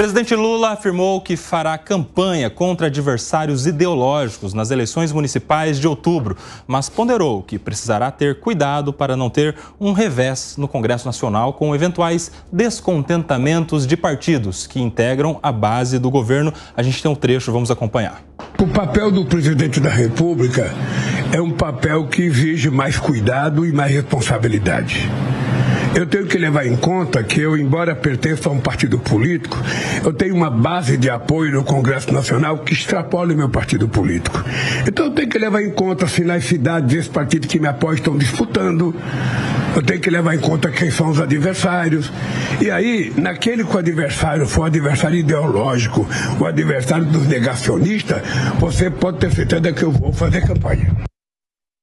Presidente Lula afirmou que fará campanha contra adversários ideológicos nas eleições municipais de outubro, mas ponderou que precisará ter cuidado para não ter um revés no Congresso Nacional com eventuais descontentamentos de partidos que integram a base do governo. A gente tem um trecho, vamos acompanhar. O papel do presidente da República é um papel que exige mais cuidado e mais responsabilidade. Eu tenho que levar em conta que eu, embora pertença a um partido político, eu tenho uma base de apoio no Congresso Nacional que extrapola o meu partido político. Então eu tenho que levar em conta se nas cidades esse partido que me apoia estão disputando. Eu tenho que levar em conta quem são os adversários. E aí, naquele que o adversário for um adversário ideológico, o adversário dos negacionistas, você pode ter certeza que eu vou fazer campanha.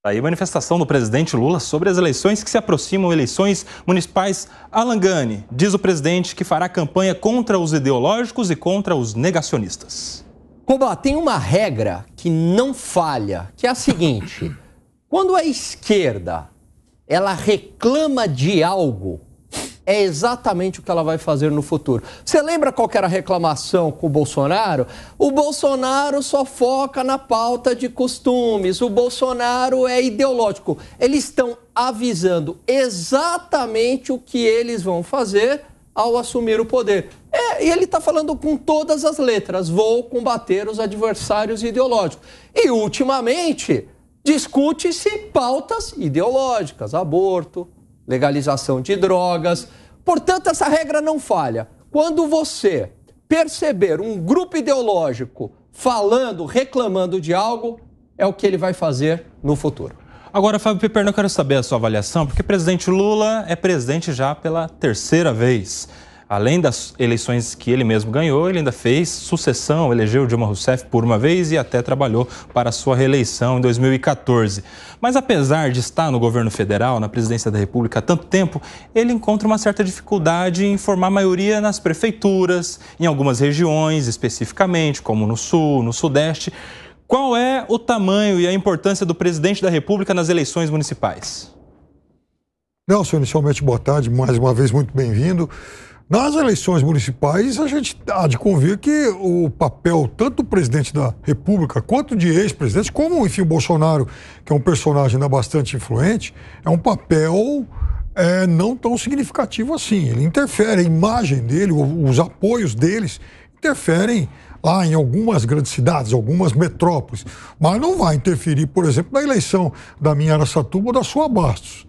Tá aí manifestação do presidente Lula sobre as eleições que se aproximam, eleições municipais. Alangani, diz o presidente que fará campanha contra os ideológicos e contra os negacionistas. Cuba, tem uma regra que não falha, que é a seguinte: quando a esquerda ela reclama de algo é exatamente o que ela vai fazer no futuro. Você lembra qual era a reclamação com o Bolsonaro? O Bolsonaro só foca na pauta de costumes, o Bolsonaro é ideológico. Eles estão avisando exatamente o que eles vão fazer ao assumir o poder. É, e ele está falando com todas as letras: vou combater os adversários ideológicos. E, ultimamente, discute-se pautas ideológicas, aborto, legalização de drogas. Portanto, essa regra não falha. Quando você perceber um grupo ideológico falando, reclamando de algo, é o que ele vai fazer no futuro. Agora, Fábio Piperno, eu quero saber a sua avaliação, porque o presidente Lula é presidente já pela terceira vez. Além das eleições que ele mesmo ganhou, ele ainda fez sucessão, elegeu Dilma Rousseff por uma vez e até trabalhou para sua reeleição em 2014. Mas apesar de estar no governo federal, na presidência da República há tanto tempo, ele encontra uma certa dificuldade em formar maioria nas prefeituras, em algumas regiões especificamente, como no Sul, no Sudeste. Qual é o tamanho e a importância do presidente da República nas eleições municipais? Nelson, inicialmente, boa tarde, mais uma vez, muito bem-vindo. Nas eleições municipais, a gente há de convir que o papel tanto do presidente da República quanto de ex-presidente, como, enfim, o Bolsonaro, que é um personagem ainda bastante influente, é um papel é, não tão significativo assim. Ele interfere, a imagem dele, os apoios deles interferem lá em algumas grandes cidades, algumas metrópoles, mas não vai interferir, por exemplo, na eleição da minha Araçatuba ou da sua Bastos.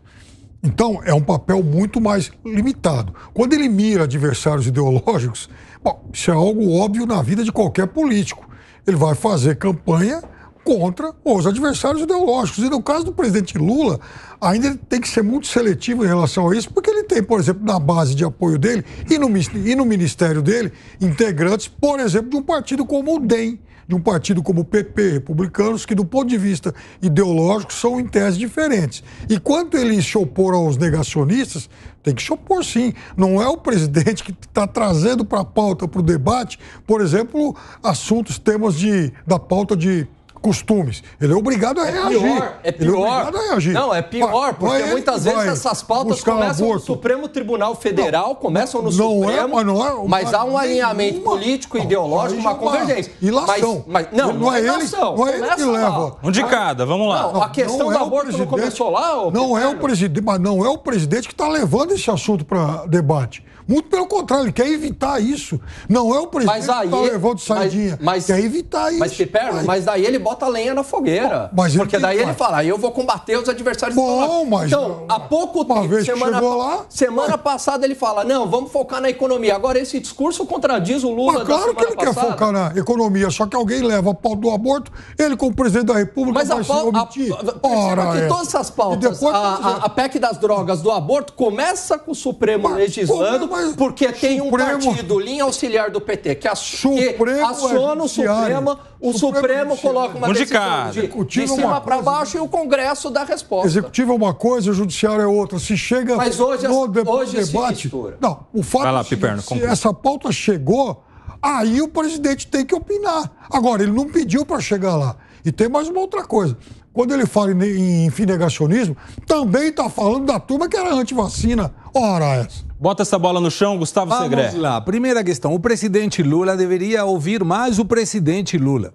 Então, é um papel muito mais limitado. Quando ele mira adversários ideológicos, bom, isso é algo óbvio na vida de qualquer político. Ele vai fazer campanha contra os adversários ideológicos. E no caso do presidente Lula, ainda ele tem que ser muito seletivo em relação a isso, porque ele tem, por exemplo, na base de apoio dele e no, e no ministério dele, integrantes, por exemplo, de um partido como o DEM, de um partido como o PP, republicanos, que do ponto de vista ideológico são em tese diferentes. E quanto eles se oporam aos negacionistas, tem que se opor sim. Não é o presidente que está trazendo para a pauta, para o debate, por exemplo, assuntos, temas de, da pauta de costumes. Ele é obrigado a é reagir. Pior, é pior. Ele é obrigado a reagir. Não, é pior, porque vai, muitas vai vezes essas pautas começam no Supremo Tribunal Federal, não, começam no não é Supremo, é, não é, mas há um alinhamento político, político, ideológico, uma convergência. Mas, mas, não, não, não é, é ele, Não é ele que é leva. Um de cada, vamos lá. Não, a questão do aborto não começou lá? Não é o presidente, mas não é o presidente que está levando esse assunto para debate. Muito pelo contrário, ele quer evitar isso. Não é o presidente tá mas aí, que está levando sardinha. Mas, mas, quer evitar isso. Mas, Piperno, mas, daí ele bota lenha na fogueira. Mas porque daí ele fala, eu vou combater os adversários. Bom, mas... Então, há pouco tempo, semana, lá, semana mas... passada, ele fala, não, vamos focar na economia. Agora, esse discurso contradiz o Lula mas claro que ele passada. quer focar na economia, só que alguém leva a pauta do aborto, ele como presidente da República mas vai a pau, se a, Ora, que é. todas essas pautas, a, a, a, PEC das drogas, do aborto, começa com o Supremo mas, legislando mas Porque tem Supremo... um partido, linha auxiliar do PT, que, as, que aciona o é Supremo, o Supremo, é coloca uma decisão de, de, é cima para baixo e o Congresso dá a resposta. Executivo é uma coisa, o Judiciário é outra. Se chega mas hoje, no de, hoje debate... não, o fato Vai lá, é Piperno, se essa pauta chegou, aí o presidente tem que opinar. Agora, ele não pediu para chegar lá. E tem mais uma outra coisa. Quando ele fala em, em negacionismo, também está falando da turma que era antivacina. Ora essa. Bota essa bola no chão, Gustavo Segre. Vamos lá. Primeira questão. O presidente Lula deveria ouvir mais o presidente Lula.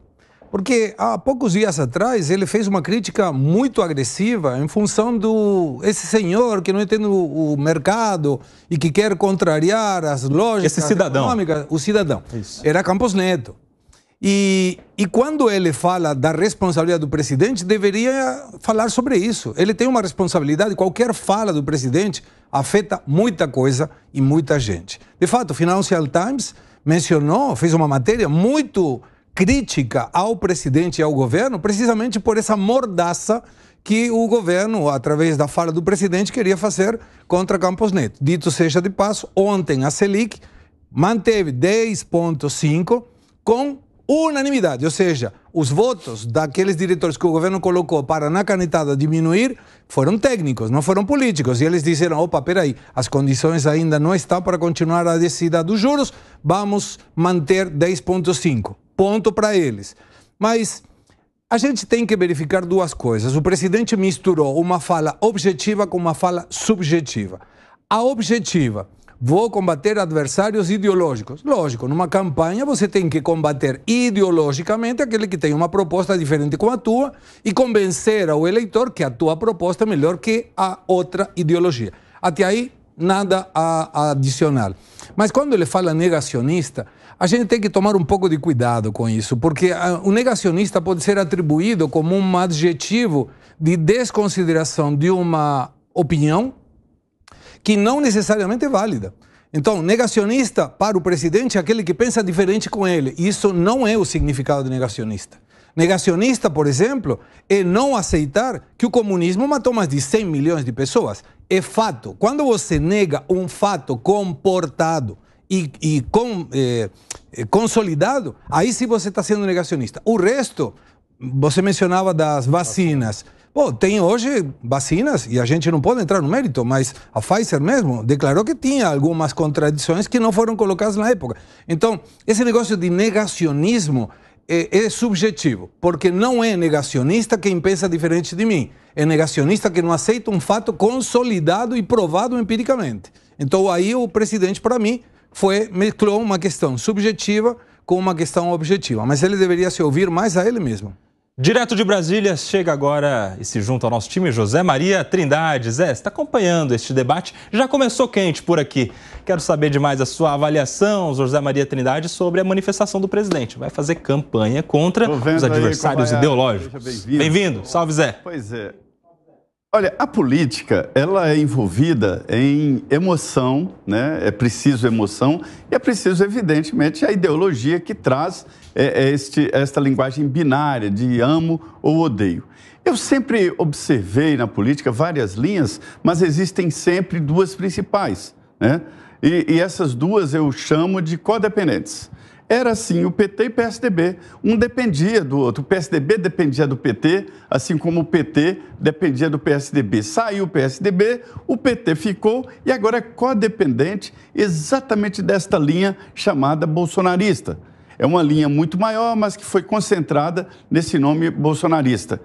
Porque há poucos dias atrás ele fez uma crítica muito agressiva em função do esse senhor que não entende o, mercado e que quer contrariar as lojas esse cidadão. econômicas, o cidadão. Isso. Era Campos Neto. E, e, quando ele fala da responsabilidade do presidente, deveria falar sobre isso. Ele tem uma responsabilidade, qualquer fala do presidente afeta muita coisa e muita gente. De fato, o Financial Times mencionou, fez uma matéria muito crítica ao presidente e ao governo, precisamente por essa mordaça que o governo, através da fala do presidente, queria fazer contra Campos Neto. Dito seja de passo, ontem a Selic manteve 10,5 com unanimidade, ou seja, os votos daqueles diretores que o governo colocou para na canetada diminuir foram técnicos, não foram políticos. E eles disseram: opa, peraí, as condições ainda não estão para continuar a descida dos juros, vamos manter 10,5. Ponto para eles. Mas a gente tem que verificar duas coisas. O presidente misturou uma fala objetiva com uma fala subjetiva. A objetiva vou combater adversários ideológicos. Lógico, numa campanha você tem que combater ideologicamente aquele que tem uma proposta diferente com a tua e convencer ao eleitor que a tua proposta é melhor que a outra ideologia. Até aí, nada a adicionar. Mas quando ele fala negacionista, a gente tem que tomar um pouco de cuidado com isso, porque ah, o negacionista pode ser atribuído como um adjetivo de desconsideração de uma opinião que não necessariamente é válida. Então, negacionista para o presidente é aquele que pensa diferente com ele. Isso não é o significado de negacionista. Negacionista, por exemplo, é não aceitar que o comunismo matou mais de 100 milhões de pessoas. É fato. Quando você nega um fato comportado e, e com, eh, eh consolidado, aí sim você está sendo negacionista. O resto, você mencionava das vacinas. Bom, tem hoje vacinas, e a gente não pode entrar no mérito, mas a Pfizer mesmo declarou que tinha algumas contradições que não foram colocadas na época. Então, esse negócio de negacionismo é, é subjetivo, porque não é negacionista quem pensa diferente de mim, é negacionista que não aceita um fato consolidado e provado empiricamente. Então, aí o presidente, para mim, foi mesclou uma questão subjetiva com uma questão objetiva, mas ele deveria se ouvir mais a ele mesmo. Direto de Brasília, chega agora e se junta ao nosso time José Maria Trindade. Zé, está acompanhando este debate? Já começou quente por aqui. Quero saber demais a sua avaliação, José Maria Trindade, sobre a manifestação do presidente. Vai fazer campanha contra os adversários é aí, ideológicos. Bem-vindo. Bem Salve, Zé. Pois é. Olha, a política, ela é envolvida em emoção, né? É preciso emoção e é preciso, evidentemente, a ideologia que traz é, é, este, esta linguagem binária de amo ou odeio. Eu sempre observei na política várias linhas, mas existem sempre duas principais, né? E, e essas duas eu chamo de codependentes era assim, o PT e PSDB. Um dependia do outro. O PSDB dependia do PT, assim como o PT dependia do PSDB. Saiu o PSDB, o PT ficou e agora é codependente exatamente desta linha chamada bolsonarista. É uma linha muito maior, mas que foi concentrada nesse nome bolsonarista.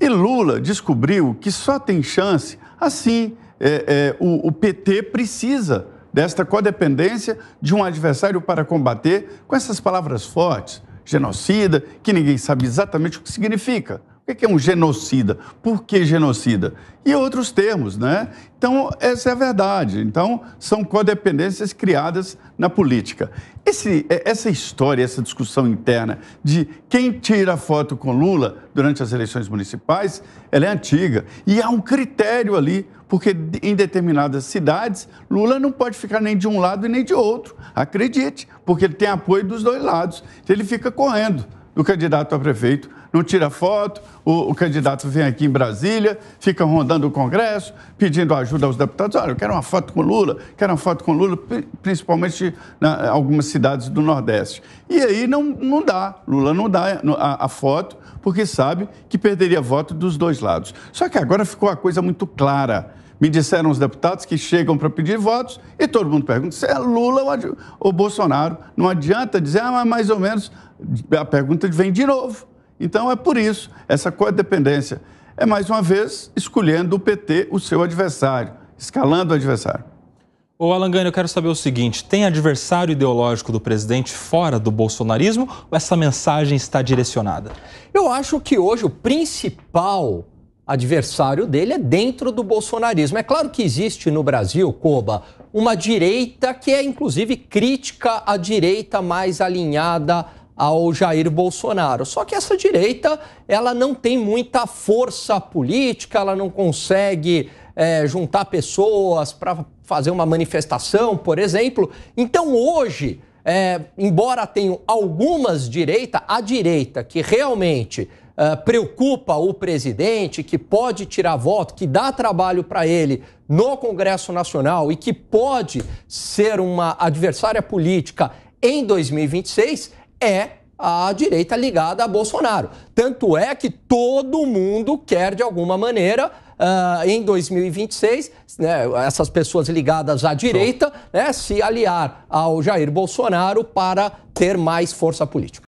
E Lula descobriu que só tem chance assim. É, é, o, o PT precisa desta codependência de um adversário para combater com essas palavras fortes, genocida, que ninguém sabe exatamente o que significa. O que é um genocida? Por que genocida? E outros termos, né? Então, essa é a verdade. Então, são codependências criadas na política. Esse, é, essa história, essa discussão interna de quem tira foto com Lula durante as eleições municipais, ela é antiga. E há um critério ali, porque em determinadas cidades, Lula não pode ficar nem de um lado e nem de outro. Acredite, porque ele tem apoio dos dois lados. ele fica correndo do candidato a prefeito não tira foto, o, o, candidato vem aqui em Brasília, fica rondando o Congresso, pedindo ajuda aos deputados. Olha, eu quero uma foto com Lula, quero uma foto com Lula, principalmente em algumas cidades do Nordeste. E aí não, não dá, Lula não dá a, a foto, porque sabe que perderia voto dos dois lados. Só que agora ficou a coisa muito clara. Me disseram os deputados que chegam para pedir votos e todo mundo pergunta se é Lula ou, ou Bolsonaro. Não adianta dizer, ah, mas mais ou menos. A pergunta vem de novo. Então é por isso essa codependência. É mais uma vez escolhendo o PT, o seu adversário, escalando o adversário. Ô Alan eu quero saber o seguinte: tem adversário ideológico do presidente fora do bolsonarismo ou essa mensagem está direcionada? Eu acho que hoje o principal adversário dele é dentro do bolsonarismo. É claro que existe no Brasil, Coba, uma direita que é inclusive crítica à direita mais alinhada ao Jair Bolsonaro. Só que essa direita, ela não tem muita força política, ela não consegue é, juntar pessoas para fazer uma manifestação, por exemplo. Então hoje, é, embora tenham algumas direitas, a direita que realmente é, preocupa o presidente, que pode tirar voto, que dá trabalho para ele no Congresso Nacional e que pode ser uma adversária política em 2026, é a direita ligada a Bolsonaro. Tanto é que todo mundo quer, de alguma maneira, uh, em 2026, né, essas pessoas ligadas à direita né, se aliar ao Jair Bolsonaro para ter mais força política.